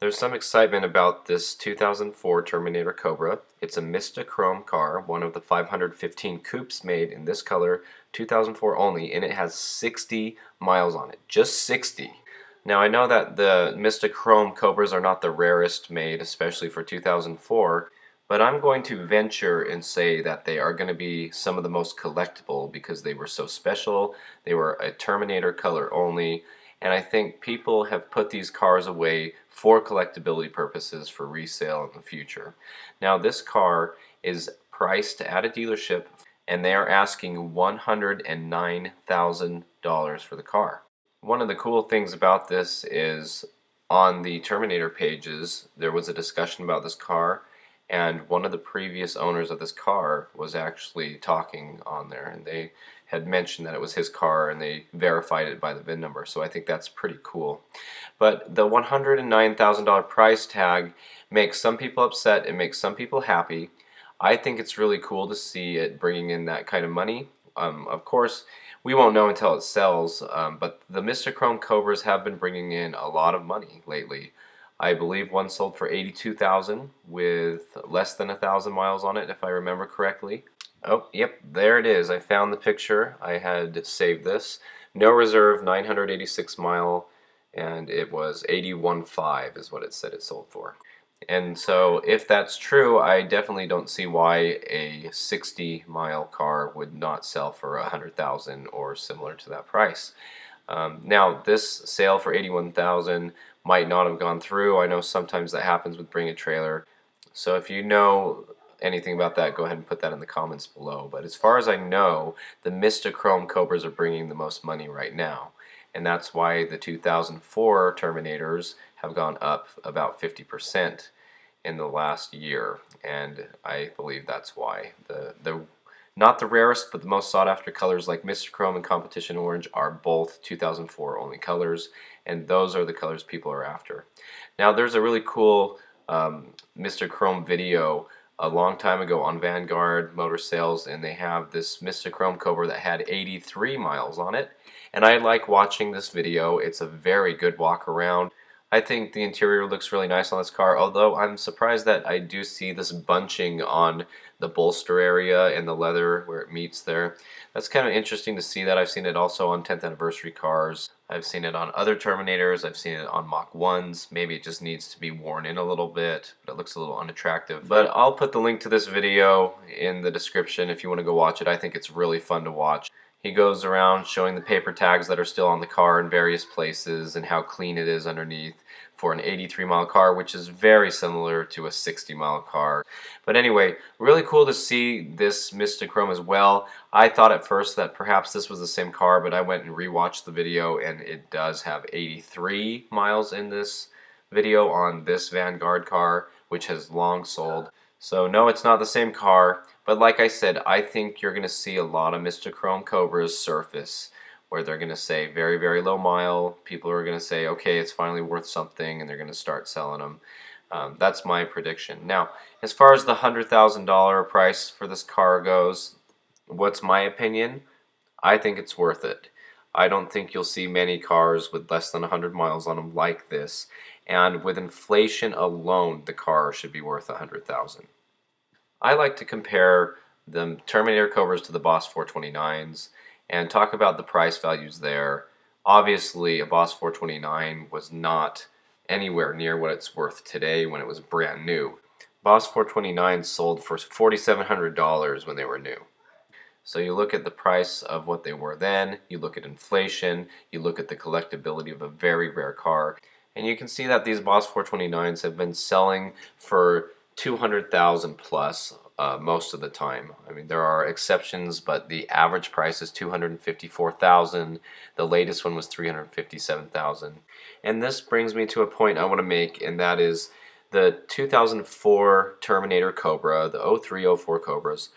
There's some excitement about this 2004 Terminator Cobra. It's a Mistachrome car, one of the 515 coupes made in this color, 2004 only, and it has 60 miles on it. Just 60. Now I know that the Mistachrome Cobras are not the rarest made, especially for 2004, but I'm going to venture and say that they are going to be some of the most collectible because they were so special, they were a Terminator color only, and I think people have put these cars away for collectability purposes for resale in the future. Now this car is priced at a dealership and they are asking $109,000 for the car. One of the cool things about this is on the Terminator pages there was a discussion about this car and one of the previous owners of this car was actually talking on there and they had mentioned that it was his car and they verified it by the VIN number. So I think that's pretty cool. But the $109,000 price tag makes some people upset, it makes some people happy. I think it's really cool to see it bringing in that kind of money. Um, of course, we won't know until it sells, um, but the Mr. Chrome Cobras have been bringing in a lot of money lately. I believe one sold for 82000 with less than a 1,000 miles on it, if I remember correctly. Oh, yep, there it is. I found the picture. I had saved this. No reserve, 986 mile, and it was 81.5 is what it said it sold for. And so if that's true, I definitely don't see why a 60 mile car would not sell for 100,000 or similar to that price. Um, now this sale for 81,000 might not have gone through. I know sometimes that happens with bring a trailer. So if you know anything about that, go ahead and put that in the comments below. But as far as I know, the Chrome Cobras are bringing the most money right now. And that's why the 2004 Terminators have gone up about 50% in the last year. And I believe that's why. The, the Not the rarest, but the most sought after colors like Chrome and Competition Orange are both 2004 only colors. And those are the colors people are after. Now, there's a really cool um, Mr. Chrome video a long time ago on Vanguard Motor Sales, and they have this Mr. Chrome Cobra that had 83 miles on it. And I like watching this video. It's a very good walk around. I think the interior looks really nice on this car, although I'm surprised that I do see this bunching on the bolster area and the leather where it meets there. That's kind of interesting to see that. I've seen it also on 10th anniversary cars. I've seen it on other Terminators. I've seen it on Mach 1s. Maybe it just needs to be worn in a little bit, but it looks a little unattractive. But I'll put the link to this video in the description if you want to go watch it. I think it's really fun to watch. He goes around showing the paper tags that are still on the car in various places and how clean it is underneath for an 83 mile car, which is very similar to a 60 mile car. But anyway, really cool to see this Mr. Chrome as well. I thought at first that perhaps this was the same car, but I went and rewatched the video and it does have 83 miles in this video on this Vanguard car, which has long sold. So no, it's not the same car. But like I said, I think you're going to see a lot of Mr. Chrome Cobras surface where they're going to say very, very low mile. People are going to say, okay, it's finally worth something, and they're going to start selling them. Um, that's my prediction. Now, as far as the $100,000 price for this car goes, what's my opinion? I think it's worth it. I don't think you'll see many cars with less than 100 miles on them like this. And with inflation alone, the car should be worth 100,000. I like to compare the Terminator Cobras to the Boss 429s and talk about the price values there. Obviously, a Boss 429 was not anywhere near what it's worth today when it was brand new. Boss 429 sold for $4,700 when they were new. So you look at the price of what they were then, you look at inflation, you look at the collectability of a very rare car, and you can see that these Boss 429s have been selling for 200,000 plus uh, most of the time. I mean, there are exceptions, but the average price is 254,000. The latest one was 357,000. And this brings me to a point I want to make, and that is the 2004 Terminator Cobra, the 0304 Cobras,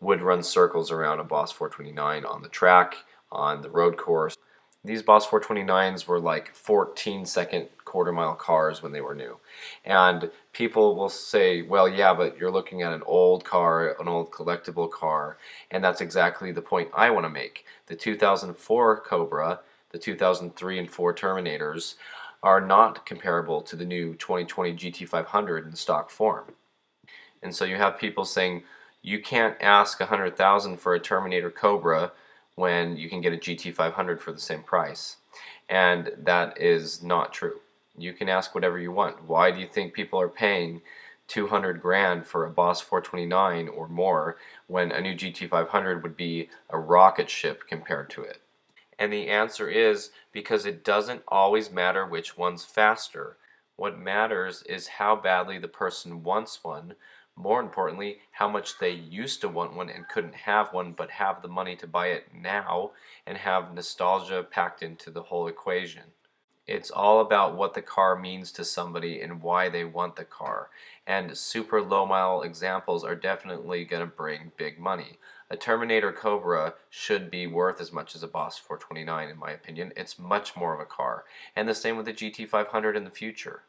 would run circles around a Boss 429 on the track, on the road course. These Boss 429s were like 14 second quarter mile cars when they were new. And people will say, well, yeah, but you're looking at an old car, an old collectible car. And that's exactly the point I want to make. The 2004 Cobra, the 2003 and 4 Terminators are not comparable to the new 2020 GT500 in stock form. And so you have people saying, you can't ask 100,000 for a Terminator Cobra when you can get a GT500 for the same price. And that is not true. You can ask whatever you want. Why do you think people are paying 200 grand for a Boss 429 or more when a new GT500 would be a rocket ship compared to it? And the answer is because it doesn't always matter which one's faster. What matters is how badly the person wants one, more importantly, how much they used to want one and couldn't have one but have the money to buy it now and have nostalgia packed into the whole equation. It's all about what the car means to somebody and why they want the car. And super low mile examples are definitely going to bring big money. A Terminator Cobra should be worth as much as a Boss 429 in my opinion. It's much more of a car. And the same with the GT500 in the future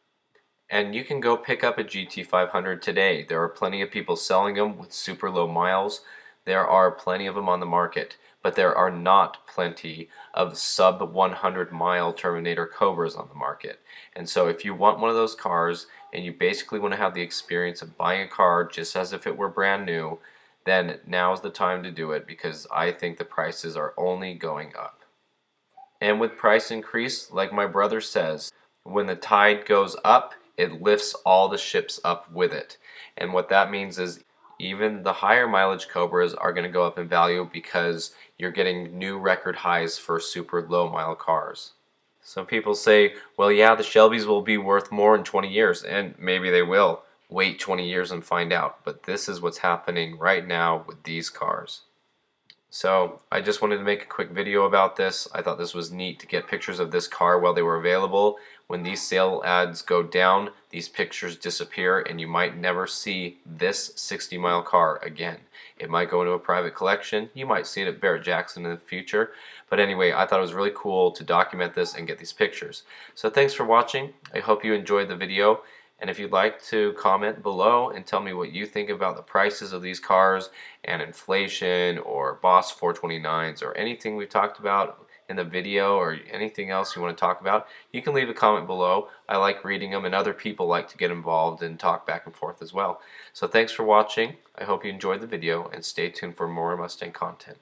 and you can go pick up a GT500 today. There are plenty of people selling them with super low miles. There are plenty of them on the market, but there are not plenty of sub 100 mile Terminator Cobras on the market. And so if you want one of those cars and you basically want to have the experience of buying a car just as if it were brand new, then now is the time to do it because I think the prices are only going up. And with price increase, like my brother says, when the tide goes up, it lifts all the ships up with it. And what that means is even the higher mileage Cobras are going to go up in value because you're getting new record highs for super low mile cars. Some people say, well, yeah, the Shelbys will be worth more in 20 years, and maybe they will. Wait 20 years and find out. But this is what's happening right now with these cars. So I just wanted to make a quick video about this. I thought this was neat to get pictures of this car while they were available. When these sale ads go down, these pictures disappear and you might never see this 60 mile car again. It might go into a private collection. You might see it at Barrett Jackson in the future. But anyway, I thought it was really cool to document this and get these pictures. So thanks for watching. I hope you enjoyed the video. And if you'd like to comment below and tell me what you think about the prices of these cars and inflation or Boss 429s or anything we've talked about in the video or anything else you want to talk about, you can leave a comment below. I like reading them and other people like to get involved and talk back and forth as well. So thanks for watching. I hope you enjoyed the video and stay tuned for more Mustang content.